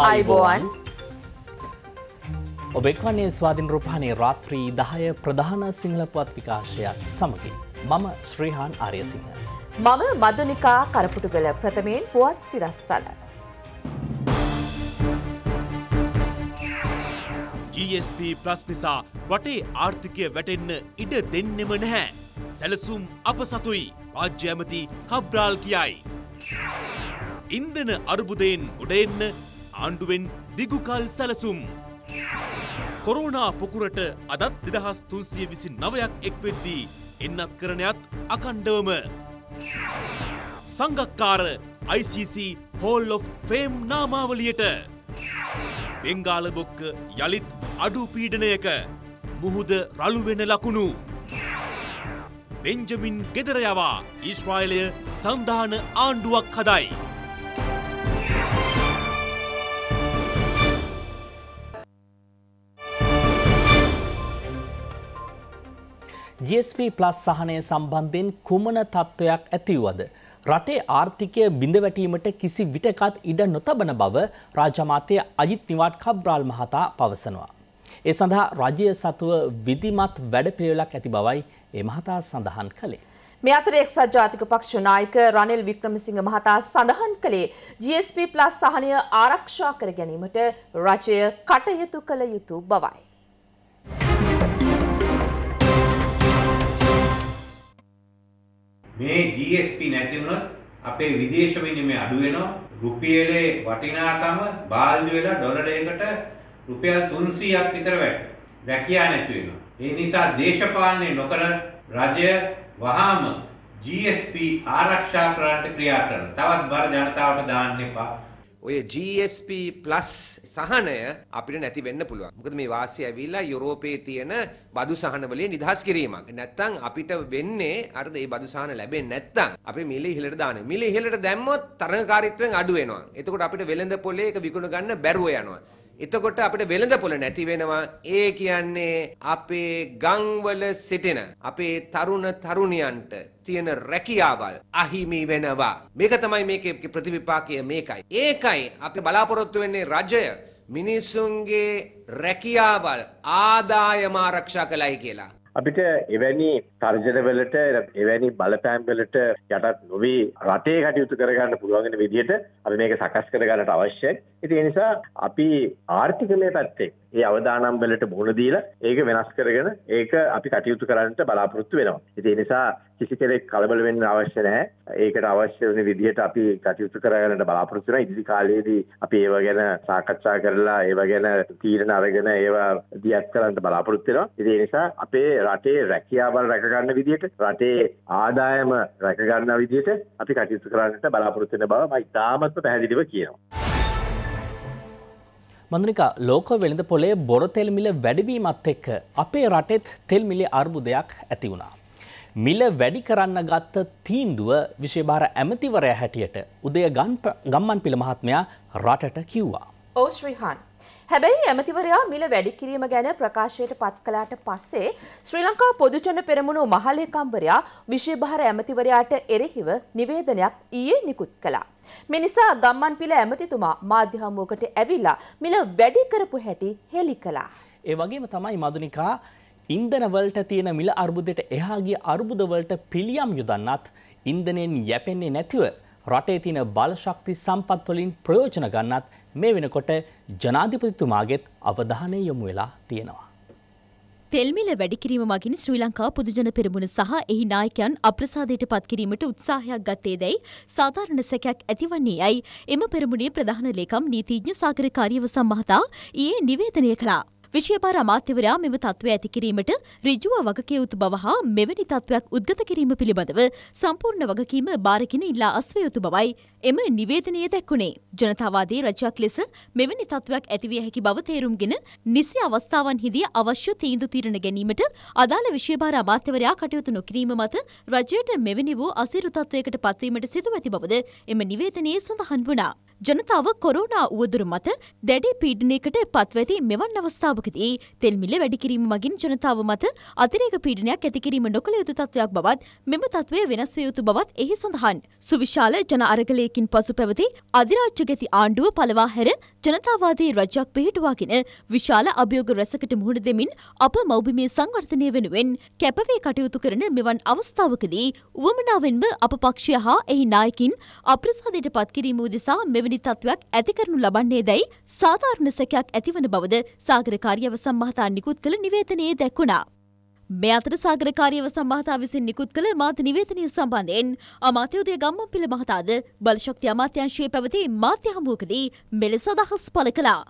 අයිබෝවන් ඔබෙක් වන්නේ ස්වාධින් රූපානය රාත්‍රී දහය ප්‍රධාන සිංහලපුවත් විකාශයත් සමගින් මම ශ්‍රීහාන් ආරයසිංහ. මම මදනිකා කරපුටුගල ප්‍රථමයෙන් පුවත් සිරස්ථල. GSP ප්ලස් නිසා වටේ ආර්ථිකය වැටෙන්න ඉඩ දෙන්නෙම නැහැ. සැලසුම් අප සතුයි රාජ්‍ය ඇමති කබ්්‍රාල් කියයි. ඉන්දන අර්බුදයෙන් ගොඩෙන්න ආණ්ඩුවෙන් දිගුකල් සැලසුම්. කොරෝනා පොකුරට අදත් දෙදහස් තුන්සිය විසි නවයක් එක්වෙද්දී එන්නත් කරණයත් අකණ්ඩවම. Sangakkara ICC hall of fame නාමාවලියට. බෙංගාලබොක්ක යළිත් අඩු පීඩනයක මුහුද රළුවෙන ලකුණු. බෙන්ජමින් ගෙදරයවා ඊශ්වායිලය සන්ධාන ආණ්ඩුවක් හදයි. GSP ප්ලස් සහනය සම්බන්ධයෙන් කුමන තත්ත්වයක් ඇතිවද. රටේ ආර්ථිකය බිඳවැටීමට කිසි විටකත් ඉඩ නොතබන බව රාජමාතය අජිත් නිවාට් කබ්්‍රාල් මහතා පවසනවා. ඒ සඳහා රජය සතුව විධිමත් වැඩපියලක් ඇති බවයි ඒ මහතා සඳහන් කළේ. මේ අතර එක්සත් ජාතික පක්ෂ නායක රනිල් වික්‍රමසිංහ මහතා සඳහන් කළේ GSP+ සහනය ආරක්ෂා කර ගැනීමට රජය කටයුතු කළ යුතු බවයි. මේ GSP නැති වුණොත් අපේ විදේශ විනිමය අඩු වෙනවා. රුපියලේ වටිනාකම බාල්දි වෙලා ඩොලර් එකකට රුපියල් 300ක් විතර වැටෙනවා. රැකියා නැති වෙනවා. ඒ නිසා දේශපාලනය නොකර රජය වහාම GSP ආරක්ෂා කරන්නට ක්‍රියා කරනවා. තවත් බර ජනතාවට දාන්න එපා. ඔය GSP+ සහනය අපිට නැති වෙන්න පුළුවන්. මොකද මේ වාසිය ඇවිල්ලා යුරෝපයේ තියෙන බදු සහන වලින් නිදහස් කිරීමක්. නැත්තම් අපිට වෙන්නේ අර මේ බදු සහන ලැබෙන්නේ නැත්තම් අපේ මිල ඉහළට දාන්නේ. මිල ඉහළට දැම්මොත් තරඟකාරීත්වයෙන් අඩු වෙනවා. එතකොට අපිට වෙළඳ පොලේ එක විකුණ ගන්න බැරුව යනවා. එතකොට අපිට වෙළඳපොළ නැති වෙනවා. ඒ කියන්නේ අපේ ගම්වල සිටින අපේ තරුණ තරුණියන්ට තියෙන රැකියාවල් අහිමි වෙනවා. මේක තමයි මේකේ ප්‍රතිවිපාකය මේකයි. ඒකයි අපි බලාපොරොත්තු වෙන්නේ රජය මිනිසුන්ගේ රැකියාවල් ආදායම ආරක්ෂා කළයි කියලා. අපිට එවැනි තර්ජනවලට එවැනි බලපෑම්වලට යටත් නොවී රටේ කටයුතු කරගන්න පුළුවන්ගෙන විදිහට අපි මේක සකස් කරගන්නට අවශ්‍යයි. ඉතින් ඒ නිසා අපි ආර්ථිකමය පැත්තේ ඒ අවදානම් වලට මුහුණ දීලා ඒක වෙනස් කරගෙන ඒක අපි කටයුතු කරන්නට බලාපොරොත්තු වෙනවා. ඉතින් ඒ නිසා කිසි කෙනෙක් කලබල වෙන්න අවශ්‍ය නැහැ. ඒකට අවශ්‍ය වෙන විදිහට අපි කටයුතු කරගන්නට බලාපොරොත්තු වෙනවා. ඉදිරි කාලයේදී අපි ඒව ගැන සාකච්ඡා කරලා ඒව ගැන තීරණ අරගෙන ඒවා දියත් කරන්න බලාපොරොත්තු වෙනවා. ඉතින් ඒ නිසා අපේ රටේ රැකියාවල් රැක ගන්න විදිහට රටේ ආදායම රැක ගන්න විදිහට අපි කටයුතු කරන්නට බලාපොරොත්තු වෙන බව මම ඉතාමත්ම පැහැදිලිව කියනවා. මන්දනිකා ලෝක වෙළඳ පොලේ බොර තෙල් මිල වැඩිවීමත් එක්ක අපේ රටෙත් තෙල් මිලේ අර්බුදයක් ඇති වුණා. මිල වැඩි කරන්න ගත්ත තීන්දුව විශේභාර ඇමතිවරය හැටියට උදය ගම්මන් පිළ මහත්මයා රටට කිව්වා. ඕස්ශ්‍රීහන් හැබැයි ඇමතිවරයා මිල වැඩි කිරීම ගැන ප්‍රකාශයට පත් කළාට පස්සේ ශ්‍රී ලංකා පොදුජන පෙරමුණු මහලේකම්වරයා විශේභාර ඇමතිවරයාට එරෙහිව නිවේදනයක් ඊයේ නිකුත් කළා. මෙනිසා ගම්මන්පිල ඇමතිතුමා මාධ්‍ය හමුවකට ඇවිල්ලා මිල වැඩි කරපු හැටි හෙළි කළා. ඒ වගේම තමයි මදුනිකා ඉන්දනවලට තියෙන මිල අර්බුදයට එහාගේ අර්බුදවලට පිළියම් යුදන්නත් ඉන්දනයෙන් යැපෙන්නේ නැතිව රටේ තියෙන බලශක්ති සම්පත් වලින් ප්‍රයෝජන ගන්නත් මේ වෙනකොට ජනාධිපතිතුමාගෙත් අවධානය යොමු වෙලා තියෙනවා. තෙල්මිල වැඩිකිරීම මගින් ශ්‍රී ලංකා පොදුජන පෙරමුණ සහ එහි නායකයන් අප්‍රසාදයට පත්කිරීමට උත්සාහයක් ගත්තේ දැයි සාධාරණ සැකයක් ඇතිවන්නේ යයි එම පෙරමුණේ ප්‍රධාන ලේකම් නීතිඥ සාගරකාරියව සම්මහතා ඊයේ නිවේදනය කළා. විශේපාර අමාත්‍යවරයා මෙම තත්ත්වය ඇති කිරීමට ඍජුව වගකීමුතු බව හා මෙවැනි තත්ත්වයක් උද්ගත කිරීම පිළිබඳව සම්පූර්ණ වගකීම බාරගෙන ඉල්ලා අස්විය යුතු බවයි එම නිවේදනයේ දැක්වුණේ. ජනතාවාදී රජයක් ලෙස මෙවැනි තත්ත්වයක් ඇතිවිය හැකි බව තේරුම්ගෙන නිසි අවස්ථාවන්හිදී අවශ්‍ය තීන්දු තීරණ ගැනීමට අදාළ විශේෂභාර අමාත්‍යවරයා කටයුතු නොකිරීම මත රජයට මෙවැනි වූ අසිරු තත්ත්වයකට පත්වීමට සිදු ඇති බවද එම නිවේදනයේ සඳහන් වුණා. ජනතාව කොරෝනා උවදුර මත දැඩි පීඩනයකට පත්වැති මෙවන් අවස්ථාවක මොකද ඒ තෙල්මිල වැඩිකිරීම මගින් ජනතාව මත අතිරේක පීඩනයක් ඇතිකිරීම නොකළ යුතු තත්ත්වයක් බවත් මෙම තත්ත්වය වෙනස් විය යුතු බවත් එහි සඳහන්. සුවිශාල ජන අරගලයකින් පසු පැවති අධිරාජ්‍ය ගැති ආණ්ඩුව පළවා හැර ජනතාවාදී රජයක් පිහිටුවාගෙන විශාල අභියෝග රැසකට මුහුණ දෙමින් අප මෞබිමේ සංවර්ධනය වෙනුවෙන් කැපවේ කටයුතු කරන මෙවන් අවස්ථාවකදී වුවමනාවෙන්ම අප පක්ෂය හා එහි නායකින් අප්‍රසාදයට පත්කිරීම උදෙසා මෙවැනි තත්ත්වයක් ඇති කරනු ලබන්නේ දැයි සාධාරණ සැකයක් ඇතිවන බවද සාගරකා කාර්යව සම්බහතා නිකුත් කළ නිවේතනයේ දැක්වුණා. මේ අතර සාගර කාර්යව සම්බහතා විසින් නිකුත් කළ මාධ්‍ය නිවේතනය සම්බන්ධයෙන් අමාත්‍යෝදය ගම්මන්පිල මහතාද බලශක්ති අමාත්‍යංශයේ පැවති මාධ්‍ය හමුවකදී මෙලෙස අදහස් පළ කළා.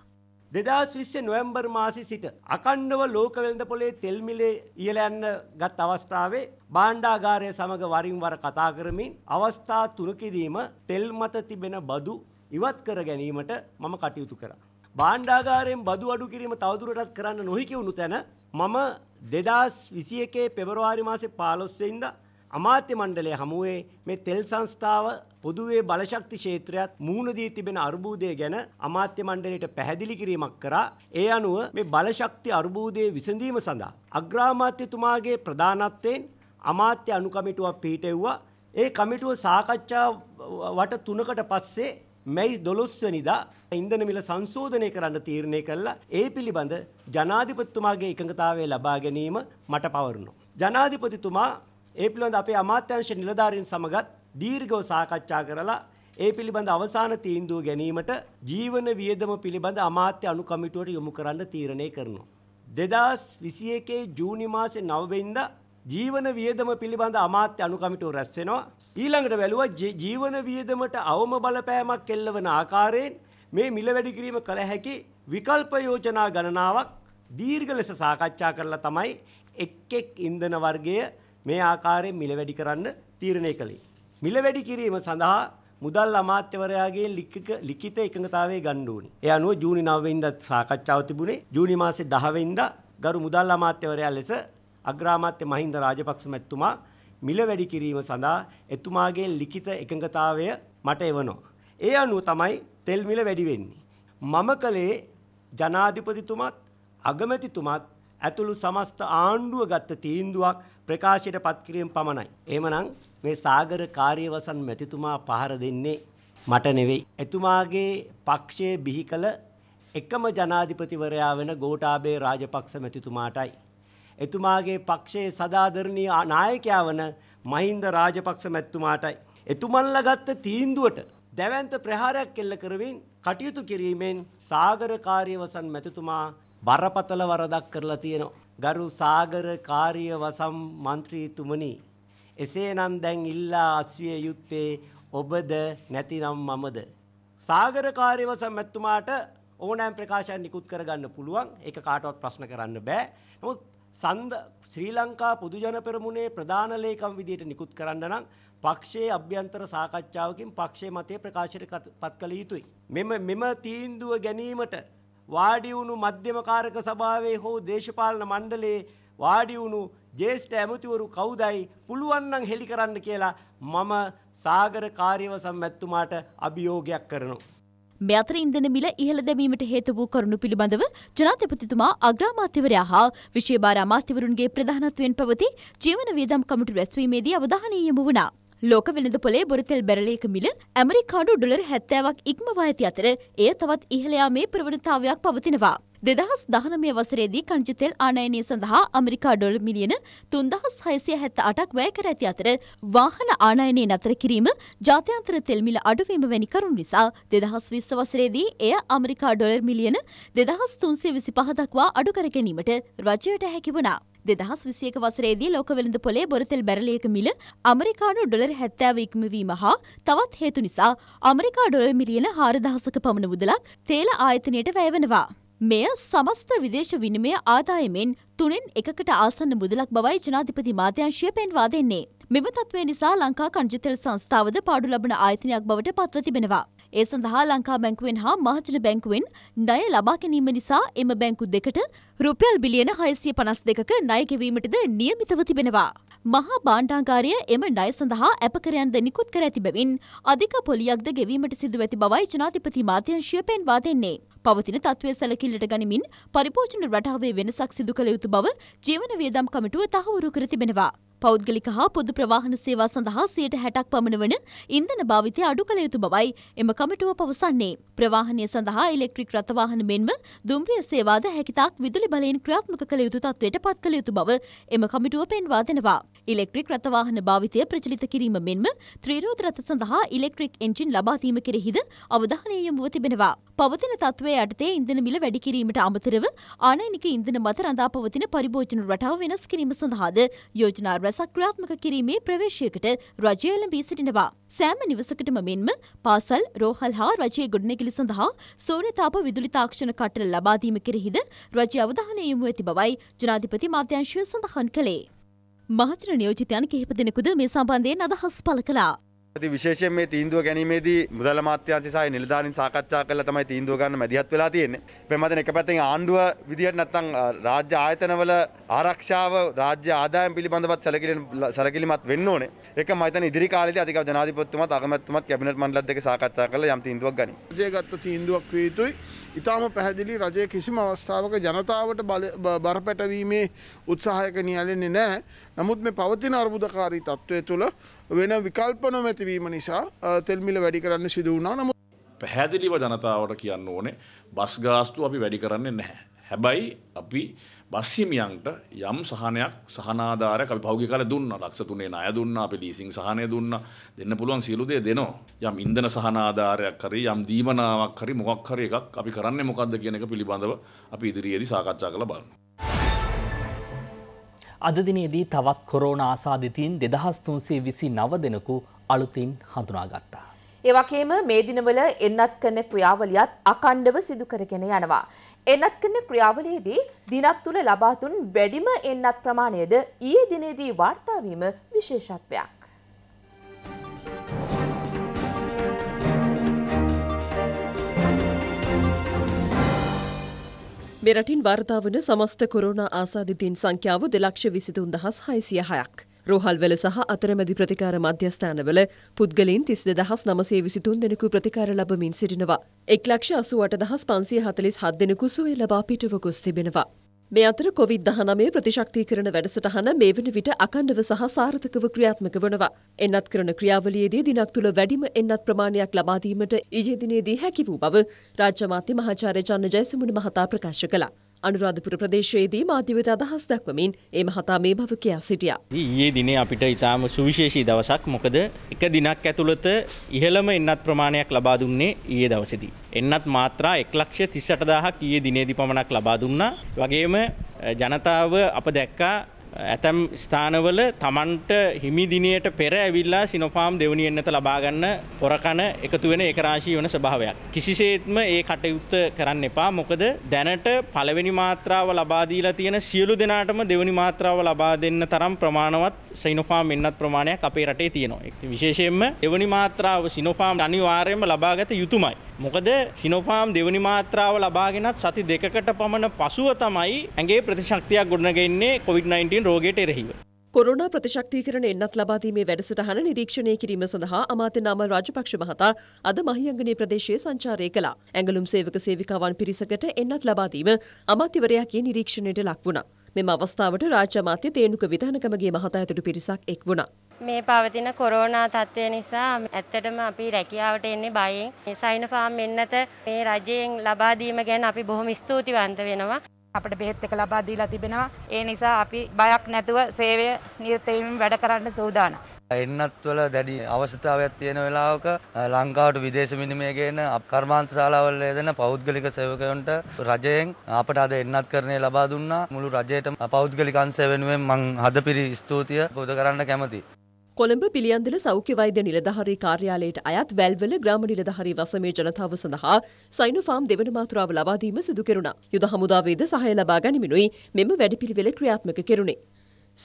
දෙදස් විස්සේ නොවැම්බර් මාසි සිට අකණ්ඩව ලෝක වෙළඳ පොලේ තෙල්මිලේ ඉහළ යන්න ගත් අවස්ථාවේ බාණ්ඩාගාරය සමග වරින් වර කතා කරමින් අවස්ථා තුනකදීම තෙල් මත තිබෙන බදු ඉවත් කර ගැනීමට මම කටයුතු කරා. බාණ්ඩාගාරයෙන් බදු අඩු කිරීම තවදුරටත් කරන්න නොහිකි වුණු තැන මම දෙදස් විසි එකේ පෙබරවාරි මාසේ පාලොස්සෙන්ද අමාත්‍ය මණ්ඩලය හමුවේ මේ තෙල් සංස්ථාව පොදුවේ බලශක්ති ක්ෂේත්‍රයත් මූුණදී තිබෙන අර්බූදය ගැන අමාත්‍ය මණ්ඩලයට පැහැදිලි කිරීමක් කරා ඒ අනුව මේ බලශක්ති අර්බූදය විසඳීම සඳහා. අග්‍රාමාත්‍යතුමාගේ ප්‍රධානත්වයෙන් අමාත්‍ය අනුකමිටුවක් පිහිටෙව්වා ඒ කමිටුව සාකච්ඡා වට තුනකට පස්සේ මැයි 12 වෙනිදා ඉන්ධන මිල සංශෝධනය කරන්න තීරණය කළා. ඒ පිළිබඳ ජනාධිපතිතුමාගේ එකඟතාවය ලබා ගැනීම මට පවරනවා. ජනාධිපතිතුමා ඒ පිළිබඳ අපේ අමාත්‍යංශ නිලධාරීන් සමගත් දීර්ඝව සාකච්ඡා කරලා ඒ පිළිබඳ අවසාන තීන්දුව ගැනීමට ජීවන වියදම පිළිබඳ අමාත්‍ය අනුකමිටුවට යොමු කරන්න තීරණය කරනවා. 2021 ජූනි මාසේ 9 වෙනිදා ජීවන වියදම පිළිබඳ අමාත්‍ය අනුකමිටුව රැස් වෙනවා. ඊළඟට වැළුවා ජීවන වියදමට අවම බලපෑමක් එල්ලවන ආකාරයෙන් මේ මිල වැඩි කිරීම කළ හැකි විකල්ප යෝජනා ගණනාවක් දීර්ඝ ලෙස සාකච්ඡා කරලා තමයි එක් එක් ඉන්ධන වර්ගය මේ ආකාරයෙන් මිල වැඩි කරන්න තීරණය කළේ. මිල වැඩි කිරීම සඳහා මුදල් අමාත්‍යවරයාගේ ලිඛිත ලිඛිත එකඟතාවය ගන්න ඕනේ. ඒ අනුව ජූනි 9 වෙනිදා සාකච්ඡාව තිබුණේ. ජූනි මාසේ 10 වෙනිදා ගරු මුදල් අමාත්‍යවරයා ලෙස අග්‍රාමාත්‍ය මහින්ද රාජපක්ෂ මැතිතුමා මිල වැඩි කිරීම සඳහා එතුමාගේ ලිඛිත එකඟතාවය මට එවනෝ. ඒ අනුව තමයි තෙල් මිල වැඩි වෙන්නේ. මම කලේ ජනාධිපතිතුමත් අගමැතිතුමත් ඇතුළු සමස්ත ආණ්ඩුව ගත්ත තීන්දුවක් ප්‍රකාශයට පත්කිරීම පමණයි. එහෙමනම් මේ සාගර කාර්යවසන් මැතිතුමා පහර දෙන්නේ මට නෙවෙයි. එතුමාගේ පක්ෂයේ බිහි කළ එකම ජනාධිපතිවරයා වෙන ගෝඨාභය රාජපක්ෂ මැතිතුමාටයි. එතුමාගේ පක්ෂයේ සදාදරණීය නායකයා වන මහින්ද රාජපක්ෂ මැතිතුමාටයි. එතුමන්ලා ගත්ත තීන්දුවට දැවැන්ත ප්‍රහාරයක් එල්ල කරමින් කටයුතු කිරීමෙන් සාගර කාර්යවසන් මැතිතුමා බරපතල වරදක් කරලා තියෙනවා. ගරු සාගර කාර්යවසම් മന്ത്രിතුමනි එසේනම් දැන් ඉල්ලා අස්විය යුත්තේ ඔබද නැතිනම් මමද සාගර කාර්යවසම් මැතිතුමාට ඕනෑම් ප්‍රකාශයන් නිකුත් කරගන්න පුළුවන් ඒක කාටවත් ප්‍රශ්න කරන්න බෑ. නමුත් සඳ ශ්‍රී ලංකා පොදුජන පෙරමුණේ ප්‍රධාන ලේකම් විදියට නිකුත් කරන්න නම් පක්ෂයේ අභ්‍යන්තර සාකච්ඡාවකින් පක්ෂයේ මතය ප්‍රකාශයට පත් කළ යුතුයි. මෙම මෙම තීන්දුව ගැනීමට වාඩි වුණු මධ්‍යමකාරක සභාවේ හෝ දේශපාලන මණ්ඩලයේ වාඩි වුණු ජේෂ්ඨ ඇමතිවරු කවුදයි පුළුවන් නම් හෙලි කරන්න කියලා මම සාගර කාර්යව සම්මැත්තුමාට අභියෝගයක් කරනවා. මේ අතර ඉන්ධන මිල ඉහළ දැමීමට හේතු වූ කරුණු පිළිබඳව ජනාධිපතිතුමා අග්‍රාමාත්‍යවරයා හා විශේෂ භාර අමාත්‍යවරුන්ගේ ප්‍රධානත්වයෙන් පැවති ජීවන වියදම් කමිටු රැස්වීමේදී අවධානය යොමු වුණා. ලෝක වෙළඳ පොලේ බොරිතෙල් බැරලයක මිල ඇමරිකාඩු ඩොලර් හැත්තෑවක් ඉක්මවා ඇති අතර එය තවත් ඉහළයාමේ ප්‍රවණතාවයක් පවතිනවා. දෙදහස් දහනමය වසරේදී කංජිතෙල් ආනයනය සඳහා අමරිකා ඩොල් මිලියන තුන්දහස් හයිසිය හැත්ත අටක් වැය කර ඇති අතර වාහන ආනයනය නතර කිරීම ජාත්‍යන්තර තෙල්මිල අඩුවීම වැනි කරුණු නිසා දෙදහස් විස්ස වසරේදී එය අමරිකා ඩොලර් මිලියන දෙදහස් තුන්සේ විසි පහදක්වා අඩුකර ගැනීමට රජයට හැකි වනා. දෙදහස් විසියක වසරේදී ලෝක වෙළඳ පොලේ බොරතෙල් බැරලියක මිල අමරිකානු ඩොලර් හැත්තෑව ඉක්මවීම හා තවත් හේතු නිසා අමරිකා ඩොලර් මිලියන හාරදහසක පමණ මුදලක් තේල ආයතනයට වැයවනවා. මෙය සමස්ත විදේශ විනිමය ආදායමෙන් තුනෙන් එකකට ආසන්න මුදලක් බවයි ජනාධිපති මාධ්‍යංශය පෙන්වා දෙන්නේ. මෙම තත්ත්වය නිසා ලංකා කණජතෙල් සංස්ථාවද පාඩු ලබන ආයතනයක් බවට පත්ව තිබෙනවා. ඒ සඳහා ලංකා බැංකුවෙන් හා මහජන බැංකුවෙන් ණය ලබා ගැනීම නිසා එම බැංකු දෙකට රුපියල් බිලියන 652ක ණය ගෙවීමටද නියමිතව තිබෙනවා. මහා භාණ්ඩාගාරය එම ණය සඳහා ඇපකරයන්ද නිකුත් කර ඇති බැවින් අධික පොලියක්ද ගෙවීමට සිදුව ඇති බවයි ජනාධිපති මාධ්‍යංශය පෙන්වා දෙන්නේ. පවතින තත්ත්වය සැලකිල්ලට ගනිමින් පරිපෝෂණ රටාවේ වෙනසක් සිදු කළ යුතු බව ජීවන වියදම් කමිටුව තහවුරු කර තිබෙනවා. පෞද්ගලික හා පොදු ප්‍රවාහන සේවා සඳහා සියයට හැටක් පමණ වන ඉන්ධන භාවිතය අඩු කළ යුතු බවයි එම කමිටුව පවසන්නේ. ප්‍රවාහනය සඳහා ඉලෙක්ට්‍රික් රථවාහන මෙන්ම දුම්රිය සේවාද හැකිතාක් විදුලි බලයෙන් ක්‍රියාත්මක කළ යුතු තත්වයට පත් කළ යුතු බව එම කමිටුව පෙන්වා දෙනවා. ඉලෙක්ට්‍රික් රථවාහන භාවිතය ප්‍රචලිත කිරීම මෙන්ම ත්‍රීරෝධ රථ සඳහා ඉලෙක්ට්‍රික් එන්ජින් ලබාදීම කෙරෙහිද අවධානය යොමුව තිබෙනවා. පවතින තත්ත්වය යටතේ ඉන්ධන මිල වැඩි කිරීමට අමතරව ආනයනික ඉන්ධන මත රඳා පවතින පරිභෝජන රටාව වෙනස් කිරීම සඳහාද යෝජනා රැසක් ක්‍රියාත්මක කිරීමේ ප්‍රවේශයකට රජය එළඹී සිටිනවා. සෑම නිවසකටම මෙන්ම පාසල් රෝහල් හා රජයේ ගොඩනැගිලි සඳහා සූර්යතාප විදුලි තාක්ෂණ කටල ලබාදීම කෙරෙහිද රජය අවධානය යොමු ඇති බවයි ජනාධිපති මාත්‍යංශය සඳහන් කළේ. මහජන නියෝජිතයන් කිහිප දෙනෙකුද මේ සම්බන්ධයෙන් අදහස් පළ කළා. ඇති විශේෂයෙන් මේ තීන්දුව ගැනීමේදී මුදල් අමාත්‍යාංශය සහ නිලධාරීන් සාකච්ඡා කරලා තමයි තීන්දුව ගන්න මැදිහත් වෙලා තියෙන්නේ. ප්‍රමදෙන එක පැත්තෙන් ආණ්ඩුව විදියට නැත්නම් රාජ්‍ය ආයතනවල ආරක්ෂාව රාජ්‍ය ආදායම් පිළිබඳවත් සැලකිලිමත් වෙන්න ඕනේ. ඒක මම හිතන්නේ ඉදිරි කාලේදී අධික ජනාධිපතිතුමත් අගමැතිතුමත් කැබිනට් මණ්ඩලත් දෙක සාකච්ඡා කරලා යම් තීන්දුවක් ගනී. ජයගත්තු තීන්දුවක් වේ යුතුයි. ඉතාම පැහැදිලි රජය කිසිම අවස්ථාවක ජනතාවට බරපැටවීමේ උත්සාහයක නියලෙන්නේ නෑ නමුත් මේ පවතින අර්බුදකාරී තත්ත්වය තුළ වෙන විකල්ප නොමැතිවීම නිසා තෙල්මිල වැඩි කරන්න සිදු වුණා නමුත් පැහැදිලිව ජනතාවට කියන්න ඕනේ බස් ගාස්තු අපි වැඩි කරන්නේ නැහැ හැබැයි අපි බස්හිමියන්ට යම් සහනයක් සහනාධාරයක් අපි පෞගි කාලේ දුන්නා. ලක්ෂ 3 ණය දුන්නා, අපි ලීසින් සහනය දුන්නා. දෙන්න පුළුවන් සියලු දේ දෙනවා. යම් ඉන්ධන සහනාධාරයක් හරි යම් දීමනාවක් හරි මොකක් හරි එකක් අපි කරන්නේ මොකද්ද කියන එක පිළිබඳව අපි ඉදිරියේදී සාකච්ඡා කරලා බලමු. අද දිනේදී තවත් කොරෝනා ආසාදිතයින් 2329 දෙනෙකු අලුතින් හඳුනාගත්තා. ඒ වගේම මේ දිනවල එන්නත් කරන ක්‍රියාවලියත් අකණ්ඩව සිදු කරගෙන යනවා. එන්නත් කරන ක්‍රියාවලියේදී දිනක් තුල ලබා දුන් වැඩිම එන්නත් ප්‍රමාණයද ඊයේ දිනේදී වාර්තා වීම විශේෂත්වයක්. මෙරටින් වර්තාවන සමස්ත කොරෝනා ආසාධිතීන් සංඛ්‍යාව දෙලක්ෂ විසිතුන් දහස් හයිසිය හයක්. රෝහල්වල සහ අතරමැදි ප්‍රතිකාර මධ්‍යස්ථානවල පුද්ගලින් තිස් දෙදහස් නමසේ විසිතුන් දෙනෙකු ප්‍රතිකාර ලබමින් සිටිනවා. එක් ලක්ෂ අසුවට දහස් පන්සිය හතලිස් හත් දෙනෙකු සුවේ ලබා පිටවකුස් තිබෙනවා. මේ අතර කොවිD දහනමේ ප්‍රතිශක්තිකරණ වැඩසටහන මේ වන විට අකණ්ඩව සහ සාර්ථකව ක්‍රියාත්මක වනවා. එන්නත් කරන ක්‍රියාවලියේදී දිනක් තුළ වැඩිම එන්නත් ප්‍රමාණයක් ලබා දීමට ඊයේ දිනේදී හැකි වූ බව රාජ්‍ය මාධ්‍ය මහාචාර්ය චන්න ජයසුමන මහතා ප්‍රකාශ කළා. අනුරාධපුර ප්‍රදේශයේදී මාධ්‍යවයට අදහස් දක්වමින් ඒ මහතා මේ බව කියා සිටියා. ඊයේ දිනේ අපිට ඉතාම සුවිශේෂී දවසක් මොකද එක දිනක් ඇතුළත ඉහළම එන්නත් ප්‍රමාණයක් ලබා දුන්නේ ඊයේ දවසේදී. එන්නත් මාත්‍රා 1,38,000ක් ඊයේ දිනේදී පමණක් ලබා දුන්නා. වගේම ජනතාව අප දැක්කා ඇතැම් ස්ථානවල තමන්ට හිමිදිනයට පෙර ඇවිල්ලා සිනොපාම් දෙවනියෙන් ඇත ලබාගන්න පොරකණ එකතු වෙන ඒකරාශී වන ස්භාවයක්. කිසිසේත්ම ඒ කටයුත්ත කරන්න එපා මොකද දැනට පළවෙනි මාත්‍රාව ලබාදීලා තියෙන සියලු දෙනාටම දෙවනි මාත්‍රාව ලබා දෙන්න තරම් ප්‍රමාණවත් සයිනොපාම් එන්නත් ප්‍රමාණයක් අපේ රටේ තියෙනවා. විශේෂයෙන්ම එවනි මාත්‍රාව සිනොපාම් අනිවාර්යම ලබාගත යුතුමයි. මොකද සිනෝපාම් දෙවනි මාත්‍රාව ලබාගෙනත් සති දෙකකට පමණ පසුව තමයි ඇගේ ප්‍රතිශක්තියක් ගොඩනගන්නේ කොවිD-19 රෝගයට එරෙහිව. කොරෝනා ප්‍රතිශක්තිකරණ එන්නත් ලබාදීමේ වැඩසටහන නිරීක්ෂණය කිරීම සඳහා අමාත්‍ය නාමල් රාජපක්ෂ මහතා අද මහියංගනේ ප්‍රදේශයේ සංචාරය කළා. ඇඟලුම් සේවක සේවිකාවන් පිරිසකට එන්නත් ලබාදීම අමාත්‍යවරයාගේ නිරීක්ෂණයට ලක් වුණා. මෙම අවස්ථාවට රාජ්‍ය අමාත්‍ය තේනුක විධානකමගේ මහතා ඇතුළු පිරිසක් එක් වුණා. මේ පවතින කොරෝනා තත්ත්වය නිසා ඇත්තටම අපි රැකියාවට එන්නේ බයෙන්. මේ සයින ෆාම් මෙන්නත මේ රජයෙන් ලබා දීම ගැන අපි බොහොම ස්තුතිවන්ත වෙනවා. අපිට බෙහෙත් එක ලබා දීලා තිබෙනවා. ඒ නිසා අපි බයක් නැතුව සේවය නිරත වැඩ කරන්න සූදානම්. එන්නත් වල දැඩි අවශ්‍යතාවයක් තියෙන වෙලාවක ලංකාවට විදේශ විනිමය ගේන කර්මාන්ත ශාලාවල යෙදෙන පෞද්ගලික සේවකයන්ට රජයෙන් අපට අද එන්නත් කරණය ලබා දුන්නා. මුළු රජයටම පෞද්ගලික අංශය වෙනුවෙන් මං හදපිරි ස්තුතිය පොද කරන්න කැමතියි. කොළඹ පිළියන්දල සෞඛ්‍ය වෛද්‍ය නිලධාරී කාර්යාලයට අයත් වැල්වල ග්‍රාම නිලධාරී වසමේ ජනතාව සඳහා සයිනෝෆාම් දෙවන මාතෘකාව ලබා දීම සිදු කෙරුණා. යුද හමුදාවේද සහාය ලබා ගනිමිනුයි මෙම වැඩපිළිවෙල ක්‍රියාත්මක කෙරුණේ.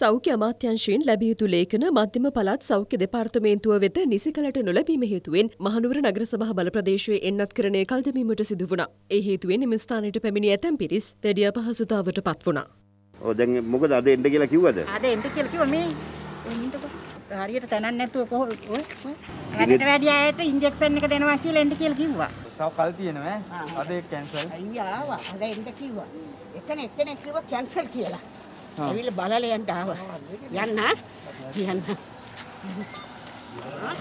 සෞඛ්‍ය අමාත්‍යංශයෙන් ලැබිය යුතු ලේඛන මධ්‍යම පළාත් සෞඛ්‍ය දෙපාර්තමේන්තුව වෙත නිසි කලට නොලැබීම හේතුවෙන් මහනුවර නගරසභා බල ප්‍රදේශයේ එන්නත් කරණය කල් දැමීමට සිදු වුණා. ඒ හේතුවෙන් එම ස්ථානයට පැමිණි ඇතැම් පිරිස් දැඩි අපහසුතාවට පත් වුණා. ඔව් දැන් මොකද අද එන්න කියලා කිව්වද? අද එන්න කියලා කිව්වා මේ හරියට තැනක් නැතුව කොහොම ඔය වැඩට වැඩි අයට ඉන්ජෙක්ෂන් එක දෙනවා කියලා එන්න කියලා කිව්වා. තව කල් තියෙනවා ඈ. අද ඒක කැන්සල්. අයියා ආවා. අද එන්න කිව්වා. එකන එකනෙක් කිව්වා කැන්සල් කියලා. ඇවිල්ලා බලලා යන්න ආවා. යන්න යන්න.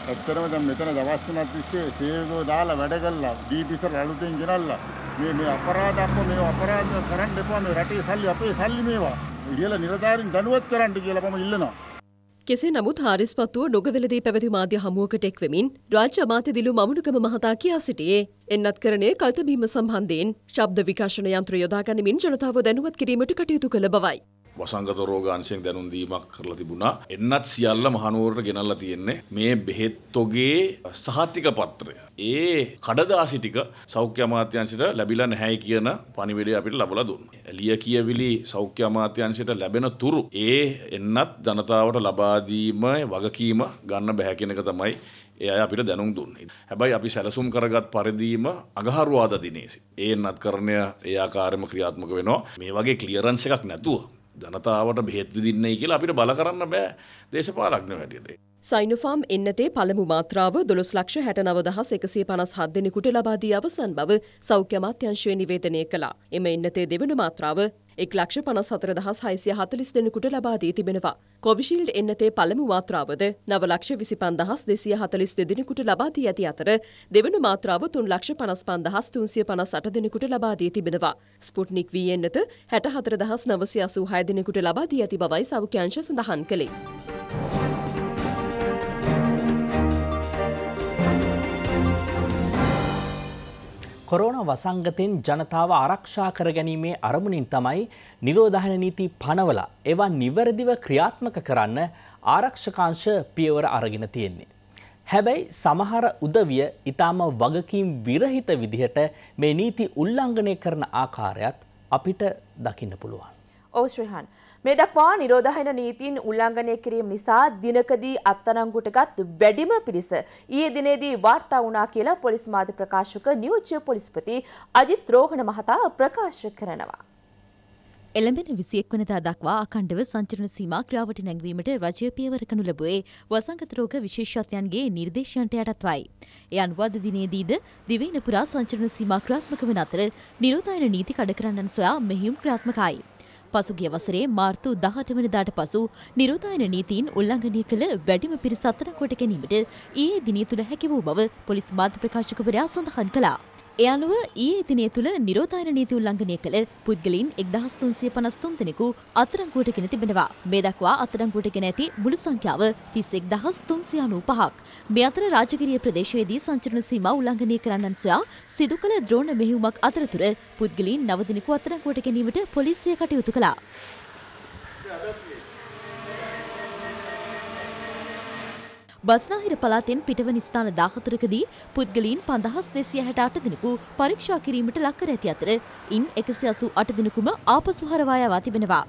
ඇත්තටම දැන් මෙතන දවස් තුනක් තිස්සේ සේවකව දාලා වැඩ කළා. ඩීපිසර් අලුතෙන් ගෙනල්ලා. මේ මේ අපරාධ අප මේ අපරාධ කරන්න එපා මේ රටේ සල්ලි අපේ සල්ලි මේවා. ඉහළ නිලධාරීන් දනුවත් කරන්න කියලා මම ඉල්ලනවා. කෙසේ නමුත් හාරිස් පත්තුව නොගවෙලදී පැවති මාධ්‍ය හමුවකට එක්වමින් රාජ්‍ය අමාත්‍ය දිලු මමුණුගම මහතා කියා සිටියේ එන්නත් කරණය කල්තබීම සම්බන්ධයෙන් ශබ්ද විකාශන යන්ත්‍ර යොදාගනිමින් ජනතාව දැනුවත් කිරීමට කටයුතු කළ බවයි. වසංගත රෝගාංශයෙන් දැනුම් දීමක් කරලා තිබුණා. එන්නත් සියල්ල මහනුවරට ගෙනල්ලා තියෙන්නේ මේ බෙහෙත්තොගේ සහතික පත්‍රය. ඒ කඩදාසි ටික සෞඛ්‍ය අමාත්‍යංශයට ලැබිලා නැහැයි කියන පණිවිඩය අපිට ලැබලා දුන්නා. ලිය කියවිලි සෞඛ්‍ය අමාත්‍යංශයට ලැබෙන තුරු ඒ එන්නත් ජනතාවට ලබා වගකීම ගන්න බෑ කියන එක තමයි ඒ අය අපිට දැනුම් දුන්නේ. හැබැයි අපි සැලසුම් කරගත් පරිදිම අගහරුවාද දිනේසි. ඒ නත්කරණය ඒ ආකාරයෙන්ම ක්‍රියාත්මක වෙනවා. මේ වගේ ක්ලියරන්ස් එකක් නැතුව ජනතාවට බෙහෙත් විදින්නයි කියලා අපිට බල කරන්න බෑ දේශපාලඥයෝ හැටියට. සයිනුෆාම් එන්නතේ පළමු මාත්‍රාව දොළොස් ලක්ෂ හැටනව දහස් එකසේ පනස් හත් දෙනෙකුට ලබාදී අවසන් බව සෞඛ්‍ය අමාත්‍යංශය නිවේදනය කළා. එම එන්නතේ දෙවන මාත්‍රාව එක් ලක්ෂ පනස් හතර දහස් හයිසිය හතලිස් දෙනෙකුට ලබාදී තිබෙනවා. කොවිශීල්ඩ් එන්නතේ පළමු මාත්‍රාවද නව ලක්ෂ විසි පන්දහස් දෙසිය හතලිස් දෙදෙනෙකුට ලබාදී ඇති අතර දෙවන මාත්‍රාව තුන් ලක්ෂ පනස් පන්දහස් තුන්සිය පනස් අට දෙනෙකුට ලබාදී තිබෙනවා. ස්පුට්නික් වී එන්නත හැට හතර දහස් නවසි අසූ හය දෙනෙකුට ලබාදී ඇති බවයි සෞඛ්‍යංශ සඳහන් කළේ. කොරෝන වසංගතයෙන් ජනතාව ආරක්ෂා කරගැනීමේ අරමුණින් තමයි නිරෝධායන නීති පනවලා ඒවා නිවැරදිව ක්‍රියාත්මක කරන්න ආරක්ෂකාංශ පියවර අරගෙන තියෙන්නේ. හැබැයි සමහර උදවිය ඊටාම වගකීම් විරහිත විදිහට මේ නීති උල්ලංඝනය කරන ආකාරයත් අපිට දකින්න පුළුවන්. ඔව් ශ්‍රීහන් මේ දක්වා නිරෝධායන නීතින් උල්ලංඝනය කිරීම නිසා දිනකදී අත්අඩංගුවටගත් වැඩිම පිරිස ඊයේ දිනේදී වාර්තා වුණා කියලා පොලිස් මාධ්‍ය ප්‍රකාශක නියෝජ්‍ය පොලිස්පති අජිත් රෝහණ මහතා ප්‍රකාශ කරනවා. එළඹෙන විසියෙක් වනදා දක්වා අකණ්ඩව සංචරණ සීමා ක්‍රාවට නැංවීමට රජය පියවර කනු ලැබුවේ වසංගත රෝග විශේෂඥයන්ගේ නිර්දේශයන්ට යටත්වයි. ඒ අනුව අද දිනේදීද දිවයින පුරා සංචරණ සීමා ක්‍රාත්මක වන අතර නිරෝධායන නීති කඩ කරන්නන් සොයා මෙහියුම් ක්‍රාත්මකයි. පසුගිය වසරේ මාර්තු 18 වනදාට පසු නිරෝධායන නීතීන් උල්ලංඝනය කළ වැඩිම පිරිස අතර කොට ගැනීමට ඊයේ දිනය තුළ හැකි වූ බව පොලිස් මාධ්‍ය ප්‍රකාශකවරයා සඳහන් කළා. ඒ අනුව ඊයේ දිනය තුළ නිරෝධායන නීති උල්ලංඝනය කළ පුද්ගලයින් 1353 දෙනෙකු අත්අඩංගුවට ගෙන තිබෙනවා. මේ දක්වා අත්අඩංගුවට ගෙන ඇති මුළු සංඛ්‍යාව 31395ක්. මේ අතර රාජගිරිය ප්‍රදේශයේදී සංචරණ සීමා උල්ලංඝනය කරන්නන් සොයා සිදු කළ ද්‍රෝණ මෙහෙයුමක් අතරතුර පුද්ගලයින් 9 දිනකු අත්අඩංගුවට ගැනීමට පොලිසිය කටයුතු කළා. බස්නාහිර පළාතෙන් පිටවන ස්ථාන 14කදී පුද්ගලයන් 5268 දෙනෙකු පරීක්ෂා කිරීමට ලක් කර ඇති අතර ඉන් 188 දෙනෙකුම ආපසු හරවා යවා තිබෙනවා.